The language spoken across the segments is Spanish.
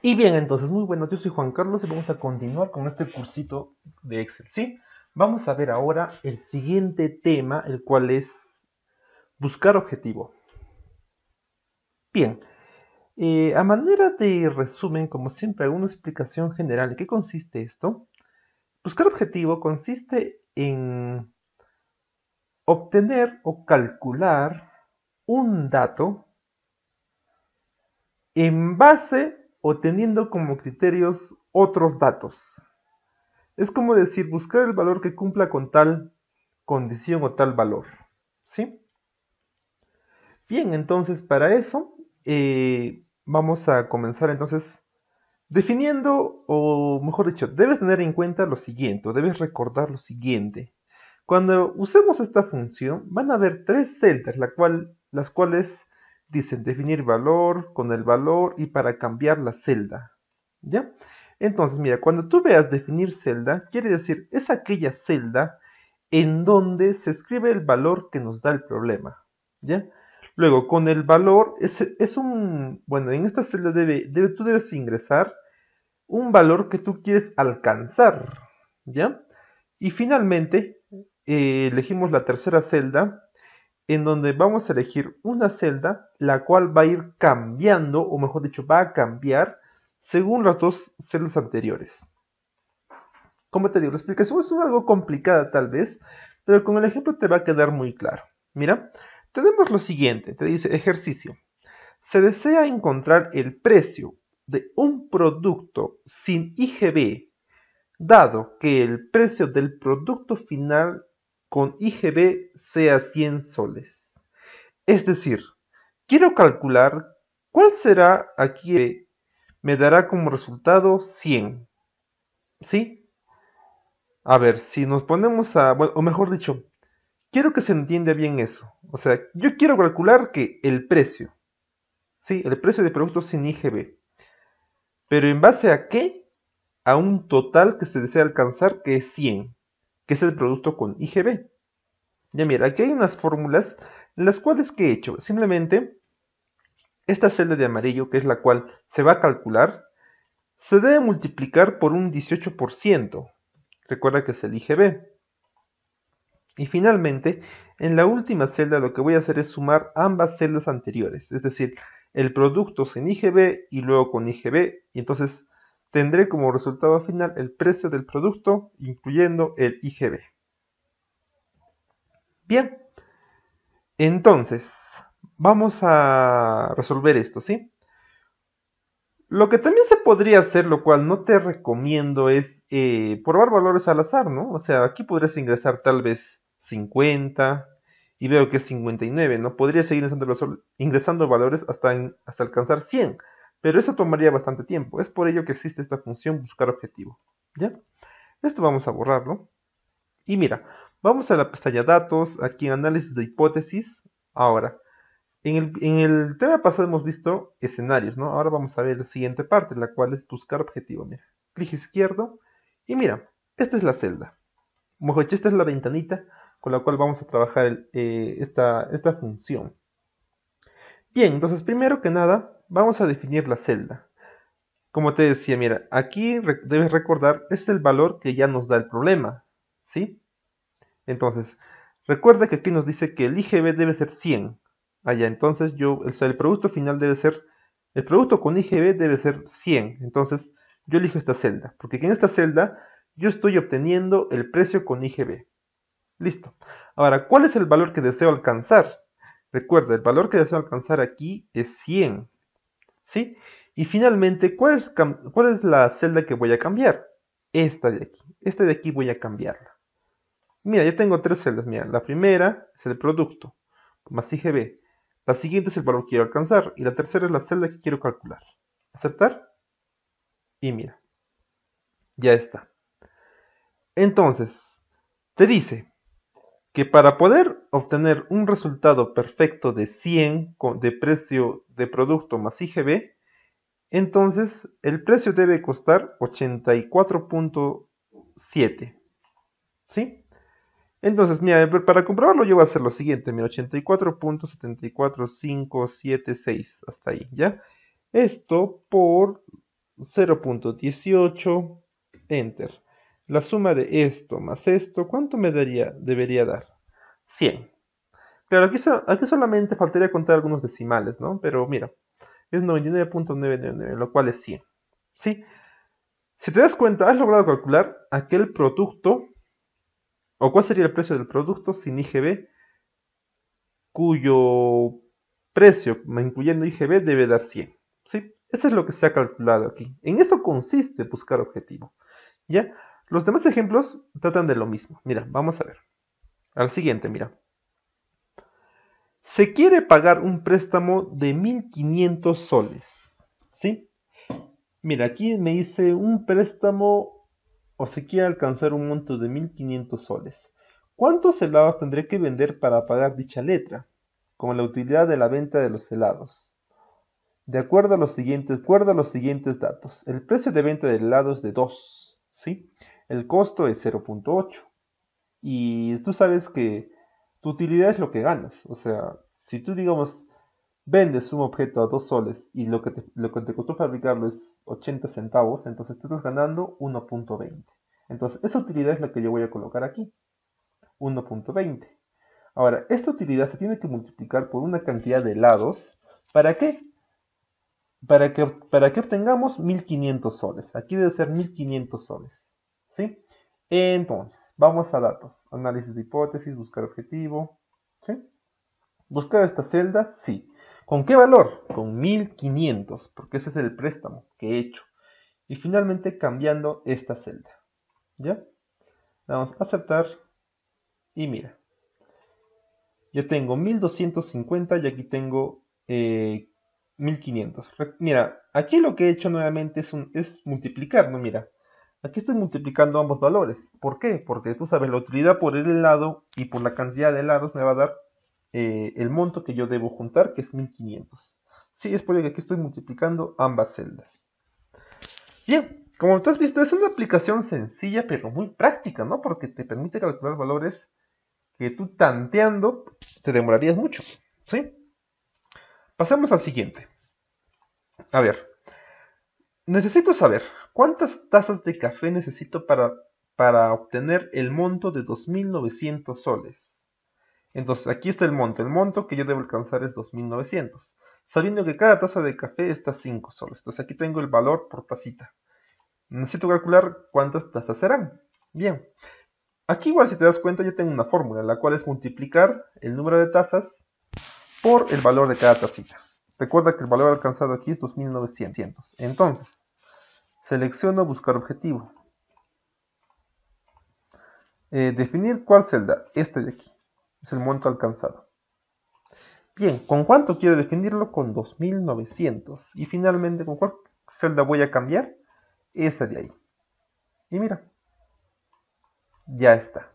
Y bien, entonces, muy bueno, yo soy Juan Carlos y vamos a continuar con este cursito de Excel, ¿sí? Vamos a ver ahora el siguiente tema, el cual es buscar objetivo. Bien, eh, a manera de resumen, como siempre, alguna explicación general de qué consiste esto. Buscar objetivo consiste en obtener o calcular un dato en base o teniendo como criterios otros datos. Es como decir, buscar el valor que cumpla con tal condición o tal valor. ¿Sí? Bien, entonces para eso eh, vamos a comenzar entonces definiendo, o mejor dicho, debes tener en cuenta lo siguiente, o debes recordar lo siguiente. Cuando usemos esta función van a haber tres celdas, la cual, las cuales dicen definir valor con el valor y para cambiar la celda. ¿Ya? Entonces, mira, cuando tú veas definir celda, quiere decir es aquella celda en donde se escribe el valor que nos da el problema. ¿Ya? Luego, con el valor, es, es un. Bueno, en esta celda debe, tú debes ingresar un valor que tú quieres alcanzar. ¿Ya? Y finalmente, eh, elegimos la tercera celda en donde vamos a elegir una celda, la cual va a ir cambiando, o mejor dicho, va a cambiar según las dos celdas anteriores. Como te digo, la explicación es algo complicada tal vez, pero con el ejemplo te va a quedar muy claro. Mira, tenemos lo siguiente, te dice ejercicio. Se desea encontrar el precio de un producto sin IGB, dado que el precio del producto final con IGB sea 100 soles. Es decir, quiero calcular cuál será aquí eh, Me dará como resultado 100. ¿Sí? A ver, si nos ponemos a... o mejor dicho, quiero que se entienda bien eso. O sea, yo quiero calcular que el precio. Sí, el precio de productos sin IGB. Pero en base a qué? A un total que se desea alcanzar que es 100 que es el producto con IGB. Ya mira, aquí hay unas fórmulas, las cuales que he hecho, simplemente esta celda de amarillo, que es la cual se va a calcular, se debe multiplicar por un 18%. Recuerda que es el IGB. Y finalmente, en la última celda lo que voy a hacer es sumar ambas celdas anteriores, es decir, el producto sin IGB y luego con IGB, y entonces tendré como resultado final el precio del producto, incluyendo el IGB. Bien, entonces, vamos a resolver esto, ¿sí? Lo que también se podría hacer, lo cual no te recomiendo, es eh, probar valores al azar, ¿no? O sea, aquí podrías ingresar tal vez 50 y veo que es 59, ¿no? Podrías seguir ingresando, ingresando valores hasta, hasta alcanzar 100. Pero eso tomaría bastante tiempo, es por ello que existe esta función buscar objetivo. ¿Ya? Esto vamos a borrarlo. Y mira, vamos a la pestaña datos, aquí en análisis de hipótesis. Ahora, en el, tema pasado hemos visto escenarios, ¿no? Ahora vamos a ver la siguiente parte, la cual es buscar objetivo. Mira, clic izquierdo y mira, esta es la celda. Mejor esta es la ventanita con la cual vamos a trabajar eh, esta función. Bien, entonces primero que nada vamos a definir la celda. Como te decía, mira, aquí debes recordar, es el valor que ya nos da el problema, ¿sí? Entonces, recuerda que aquí nos dice que el IGB debe ser 100. Allá, entonces yo, o sea, el producto final debe ser, el producto con IGB debe ser 100. Entonces, yo elijo esta celda, porque en esta celda yo estoy obteniendo el precio con IGB. Listo. Ahora, ¿cuál es el valor que deseo alcanzar? Recuerda, el valor que deseo alcanzar aquí es 100. ¿sí? Y finalmente, ¿cuál es, la celda que voy a cambiar? Esta de aquí. Esta de aquí voy a cambiarla. Mira, ya tengo tres celdas. Mira, la primera es el producto, más IGB. La siguiente es el valor que quiero alcanzar. Y la tercera es la celda que quiero calcular. ¿Aceptar? Y mira, ya está. Entonces, te dice, que para poder obtener un resultado perfecto de 100 de precio de producto más IGB, entonces el precio debe costar 84.7. ¿Sí? Entonces, mira, para comprobarlo yo voy a hacer lo siguiente, mira, 84.74576, hasta ahí, ¿ya? Esto por 0.18, enter. La suma de esto más esto, ¿cuánto me daría, debería dar? 100. Claro, aquí, solamente faltaría contar algunos decimales, ¿no? Pero mira, es 99.999, lo cual es 100. ¿Sí? Si te das cuenta, has logrado calcular aquel producto, o cuál sería el precio del producto sin IGB, cuyo precio, incluyendo IGB, debe dar 100. ¿Sí? Eso es lo que se ha calculado aquí. En eso consiste buscar objetivo. ¿Ya? Los demás ejemplos tratan de lo mismo. Mira, vamos a ver. Al siguiente, mira. Se quiere pagar un préstamo de 1.500 soles. ¿Sí? Mira, aquí me dice un préstamo o se quiere alcanzar un monto de 1.500 soles. ¿Cuántos helados tendré que vender para pagar dicha letra? Como la utilidad de la venta de los helados. De acuerdo a los siguientes, acuerdo a los siguientes datos. El precio de venta de helados es de 2. ¿Sí? el costo es 0.8. Y tú sabes que tu utilidad es lo que ganas. O sea, si tú, digamos, vendes un objeto a 2 soles y lo que, te, lo que te costó fabricarlo es 80 centavos, entonces tú estás ganando 1.20. Entonces, esa utilidad es la que yo voy a colocar aquí. 1.20. Ahora, esta utilidad se tiene que multiplicar por una cantidad de lados. ¿Para qué? Para que, para que obtengamos 1500 soles. Aquí debe ser 1500 soles. Entonces, vamos a datos, análisis de hipótesis, buscar objetivo, ¿sí? Buscar esta celda, sí. ¿Con qué valor? Con 1500, porque ese es el préstamo que he hecho. Y finalmente cambiando esta celda, ¿ya? Vamos a aceptar y mira. Yo tengo 1250 y aquí tengo 1500. Eh, mira, aquí lo que he hecho nuevamente es, es multiplicar, ¿no? Mira, Aquí estoy multiplicando ambos valores. ¿Por qué? Porque tú sabes, la utilidad por el lado y por la cantidad de helados me va a dar eh, el monto que yo debo juntar, que es 1500. Sí, es por ello que aquí estoy multiplicando ambas celdas. Bien, como tú has visto, es una aplicación sencilla pero muy práctica, ¿no? Porque te permite calcular valores que tú tanteando te demorarías mucho, ¿sí? Pasamos al siguiente. A ver, necesito saber ¿Cuántas tazas de café necesito para, para obtener el monto de 2.900 soles? Entonces, aquí está el monto. El monto que yo debo alcanzar es 2.900. Sabiendo que cada taza de café está 5 soles. Entonces, aquí tengo el valor por tacita. Necesito calcular cuántas tazas serán. Bien. Aquí igual, si te das cuenta, ya tengo una fórmula, la cual es multiplicar el número de tazas por el valor de cada tacita. Recuerda que el valor alcanzado aquí es 2.900. Entonces, Selecciono buscar objetivo. Eh, definir cuál celda, Esta de aquí, es el monto alcanzado. Bien, ¿con cuánto quiero definirlo? Con 2900. Y finalmente, ¿con cuál celda voy a cambiar? Esa de ahí. Y mira, ya está.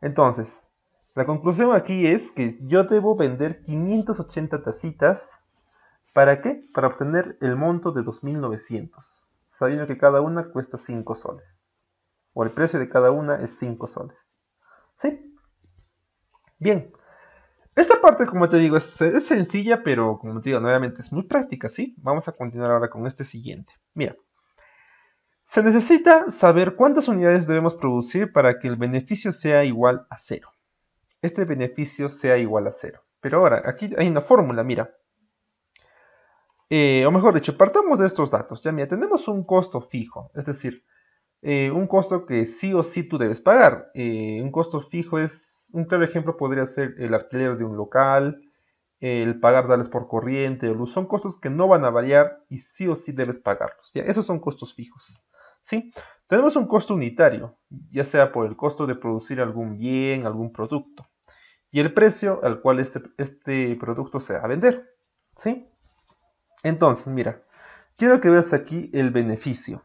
Entonces, la conclusión aquí es que yo debo vender 580 tacitas. ¿Para qué? Para obtener el monto de 2900 sabiendo que cada una cuesta 5 soles. O el precio de cada una es 5 soles. ¿Sí? Bien. Esta parte, como te digo, es, sencilla, pero como te digo, nuevamente es muy práctica, ¿sí? Vamos a continuar ahora con este siguiente. Mira. Se necesita saber cuántas unidades debemos producir para que el beneficio sea igual a cero. Este beneficio sea igual a cero. Pero ahora, aquí hay una fórmula, mira. Eh, o mejor dicho, partamos de estos datos. Ya mira, tenemos un costo fijo, es decir, eh, un costo que sí o sí tú debes pagar. Eh, un costo fijo es, un claro ejemplo podría ser el alquiler de un local, el pagar dales por corriente o Son costos que no van a variar y sí o sí debes pagarlos. Esos son costos fijos. ¿sí? Tenemos un costo unitario, ya sea por el costo de producir algún bien, algún producto, y el precio al cual este, este producto se va a vender. ¿sí? Entonces, mira, quiero que veas aquí el beneficio.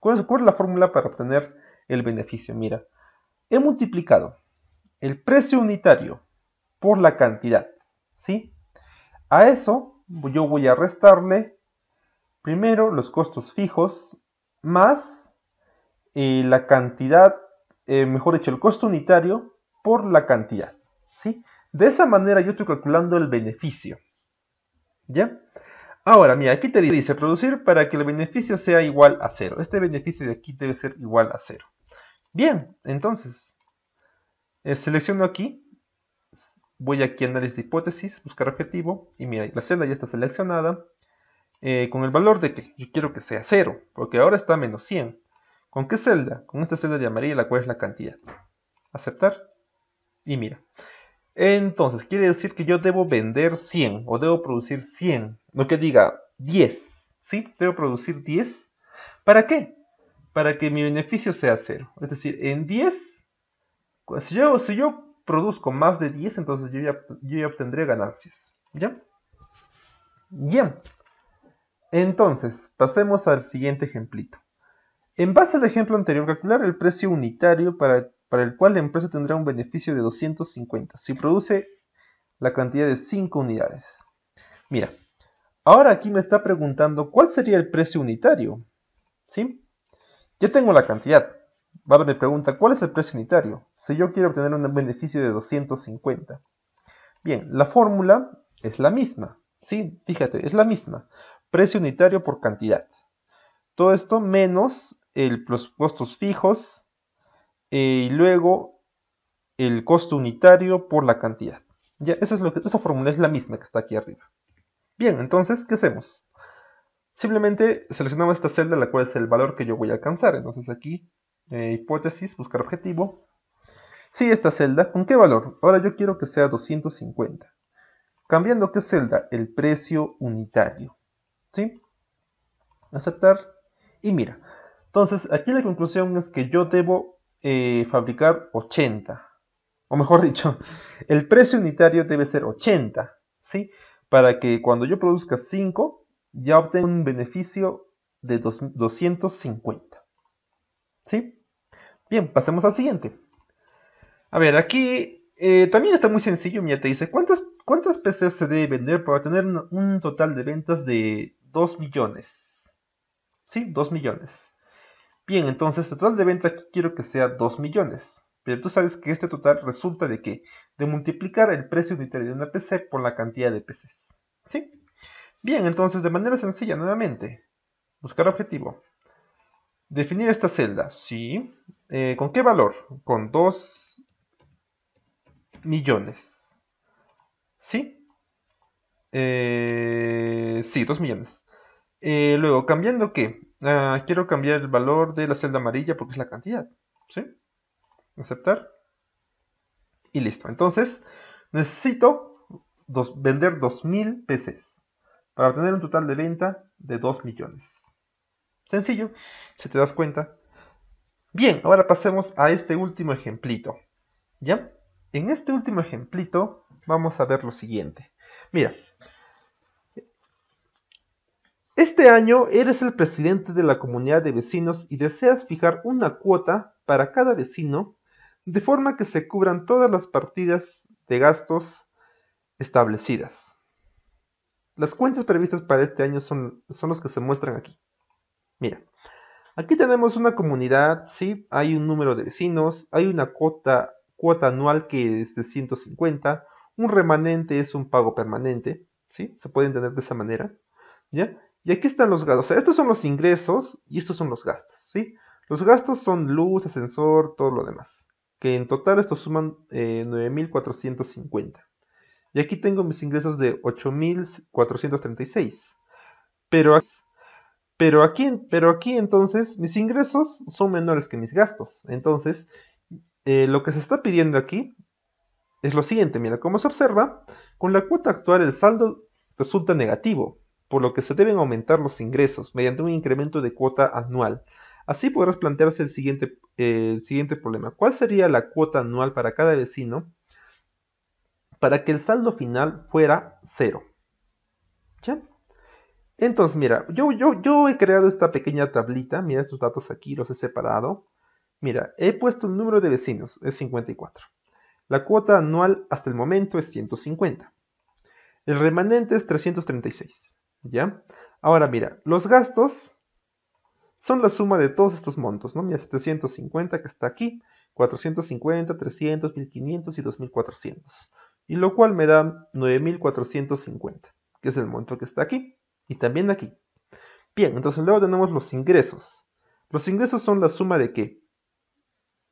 ¿Cuál es, la fórmula para obtener el beneficio? Mira, he multiplicado el precio unitario por la cantidad, ¿sí? A eso yo voy a restarle primero los costos fijos más eh, la cantidad, eh, mejor dicho, el costo unitario por la cantidad, ¿sí? De esa manera yo estoy calculando el beneficio, ¿ya? Ahora, mira, aquí te dice producir para que el beneficio sea igual a cero. Este beneficio de aquí debe ser igual a cero. Bien, entonces, eh, selecciono aquí, voy aquí a análisis de hipótesis, buscar objetivo, y mira, la celda ya está seleccionada, eh, con el valor de que yo quiero que sea cero, porque ahora está menos 100. ¿Con qué celda? Con esta celda de amarilla, la cual es la cantidad. Aceptar, y mira, entonces, quiere decir que yo debo vender 100 o debo producir 100, no que diga 10, ¿sí? Debo producir 10. ¿Para qué? Para que mi beneficio sea cero. Es decir, en 10, si yo, si yo produzco más de 10, entonces yo ya, yo obtendré ganancias. ¿Ya? Bien. Entonces, pasemos al siguiente ejemplito. En base al ejemplo anterior, calcular el precio unitario para para el cual la empresa tendrá un beneficio de 250 si produce la cantidad de 5 unidades. Mira, ahora aquí me está preguntando cuál sería el precio unitario. ¿Sí? Ya tengo la cantidad. Ahora me pregunta cuál es el precio unitario si yo quiero obtener un beneficio de 250. Bien, la fórmula es la misma. ¿Sí? Fíjate, es la misma. Precio unitario por cantidad. Todo esto menos el, los costos fijos eh, y luego el costo unitario por la cantidad. Ya, eso es lo que, esa fórmula es la misma que está aquí arriba. Bien, entonces, ¿qué hacemos? Simplemente seleccionamos esta celda, la cual es el valor que yo voy a alcanzar. Entonces aquí, eh, hipótesis, buscar objetivo. Sí, esta celda, ¿con qué valor? Ahora yo quiero que sea 250. Cambiando qué celda, el precio unitario. ¿Sí? Aceptar. Y mira, entonces aquí la conclusión es que yo debo eh, fabricar 80. O mejor dicho, el precio unitario debe ser 80, ¿sí? Para que cuando yo produzca 5, ya obtenga un beneficio de 250. ¿Sí? Bien, pasemos al siguiente. A ver, aquí eh, también está muy sencillo, mira, te dice, ¿cuántas, ¿cuántas PCs se debe vender para tener un total de ventas de 2 millones? ¿Sí? 2 millones. Bien, entonces el total de venta aquí quiero que sea 2 millones. Pero tú sabes que este total resulta de que de multiplicar el precio unitario de una PC por la cantidad de PCs. ¿Sí? Bien, entonces de manera sencilla nuevamente. Buscar objetivo. Definir esta celda. Sí. Eh, ¿Con qué valor? Con 2 millones. ¿Sí? Eh, sí, 2 millones. Eh, luego, cambiando qué? Ah, quiero cambiar el valor de la celda amarilla porque es la cantidad. ¿Sí? Aceptar. Y listo. Entonces, necesito dos, vender 2.000 PCs para obtener un total de venta de 2 millones. Sencillo, si te das cuenta. Bien, ahora pasemos a este último ejemplito. ¿Ya? En este último ejemplito vamos a ver lo siguiente. Mira, este año eres el presidente de la comunidad de vecinos y deseas fijar una cuota para cada vecino de forma que se cubran todas las partidas de gastos establecidas. Las cuentas previstas para este año son, las los que se muestran aquí. Mira, aquí tenemos una comunidad, ¿sí? hay un número de vecinos, hay una cuota, cuota anual que es de 150, un remanente es un pago permanente, ¿sí? se pueden tener de esa manera. ¿Ya? Y aquí están los gastos. O sea, estos son los ingresos y estos son los gastos, ¿sí? Los gastos son luz, ascensor, todo lo demás. Que en total estos suman 9.450. Eh, y aquí tengo mis ingresos de 8.436. Pero, pero, aquí, pero aquí entonces mis ingresos son menores que mis gastos. Entonces, eh, lo que se está pidiendo aquí es lo siguiente. Mira, como se observa, con la cuota actual el saldo resulta negativo por lo que se deben aumentar los ingresos mediante un incremento de cuota anual. Así podrás plantearse el siguiente, el siguiente problema. ¿Cuál sería la cuota anual para cada vecino para que el saldo final fuera cero? ¿Ya? Entonces, mira, yo, yo, yo he creado esta pequeña tablita. Mira estos datos aquí, los he separado. Mira, he puesto el número de vecinos, es 54. La cuota anual hasta el momento es 150. El remanente es 336. ¿Ya? Ahora mira, los gastos son la suma de todos estos montos, ¿no? Mira, 750 que está aquí, 450, 300, 1500 y 2400. Y lo cual me da 9450, que es el monto que está aquí y también aquí. Bien, entonces luego tenemos los ingresos. Los ingresos son la suma de qué?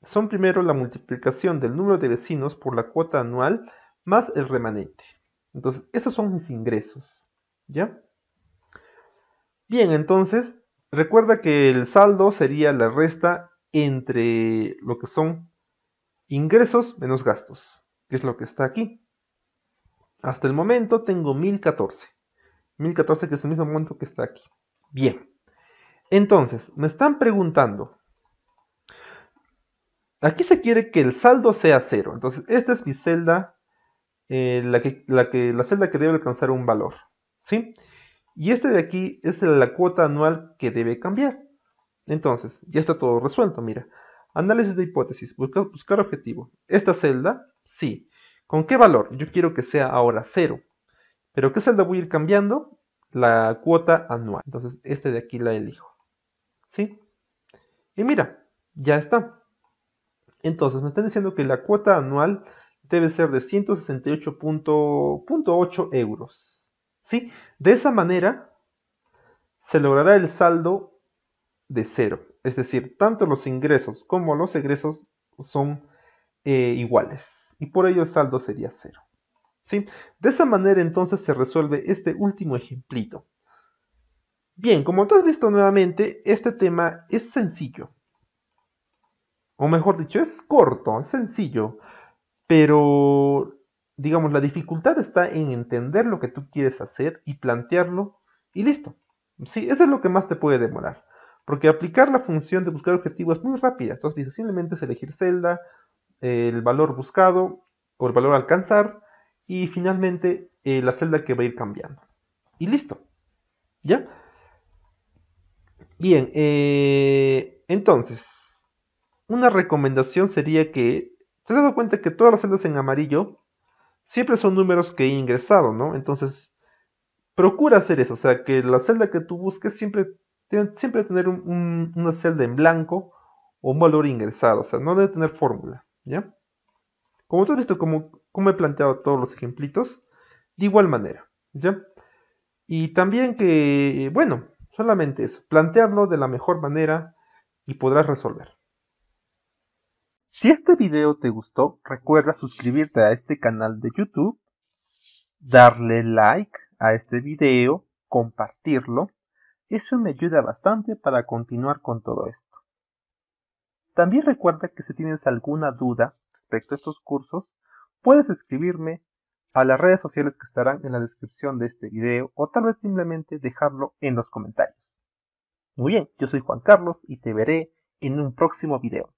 Son primero la multiplicación del número de vecinos por la cuota anual más el remanente. Entonces, esos son mis ingresos, ¿ya? Bien, entonces, recuerda que el saldo sería la resta entre lo que son ingresos menos gastos, que es lo que está aquí. Hasta el momento tengo 1014. 1014 que es el mismo monto que está aquí. Bien. Entonces, me están preguntando. Aquí se quiere que el saldo sea cero. Entonces, esta es mi celda, eh, la, que, la, que, la celda que debe alcanzar un valor. ¿Sí? Y este de aquí es la cuota anual que debe cambiar. Entonces, ya está todo resuelto, mira. Análisis de hipótesis, buscar, objetivo. Esta celda, sí. ¿Con qué valor? Yo quiero que sea ahora cero. ¿Pero qué celda voy a ir cambiando? La cuota anual. Entonces, este de aquí la elijo. ¿Sí? Y mira, ya está. Entonces, me están diciendo que la cuota anual debe ser de 168.8 euros. ¿sí? De esa manera se logrará el saldo de cero. Es decir, tanto los ingresos como los egresos son eh, iguales. Y por ello el saldo sería cero. ¿sí? De esa manera entonces se resuelve este último ejemplito. Bien, como tú has visto nuevamente, este tema es sencillo. O mejor dicho, es corto, es sencillo. Pero digamos, la dificultad está en entender lo que tú quieres hacer y plantearlo y listo. Sí, eso es lo que más te puede demorar. Porque aplicar la función de buscar objetivo es muy rápida. Entonces, simplemente es elegir celda, el valor buscado o el valor alcanzar y finalmente eh, la celda que va a ir cambiando. Y listo. ¿Ya? Bien, eh, entonces, una recomendación sería que, ¿te has dado cuenta que todas las celdas en amarillo siempre son números que he ingresado, ¿no? Entonces, procura hacer eso, o sea, que la celda que tú busques siempre, siempre tener una celda en blanco o un valor ingresado, o sea, no debe tener fórmula, ¿ya? Como todo esto, como, como he planteado todos los ejemplitos, de igual manera, ¿ya? Y también que, bueno, solamente eso, plantearlo de la mejor manera y podrás resolver. Si este video te gustó, recuerda suscribirte a este canal de YouTube, darle like a este video, compartirlo. Eso me ayuda bastante para continuar con todo esto. También recuerda que si tienes alguna duda respecto a estos cursos, puedes escribirme a las redes sociales que estarán en la descripción de este video o tal vez simplemente dejarlo en los comentarios. Muy bien, yo soy Juan Carlos y te veré en un próximo video.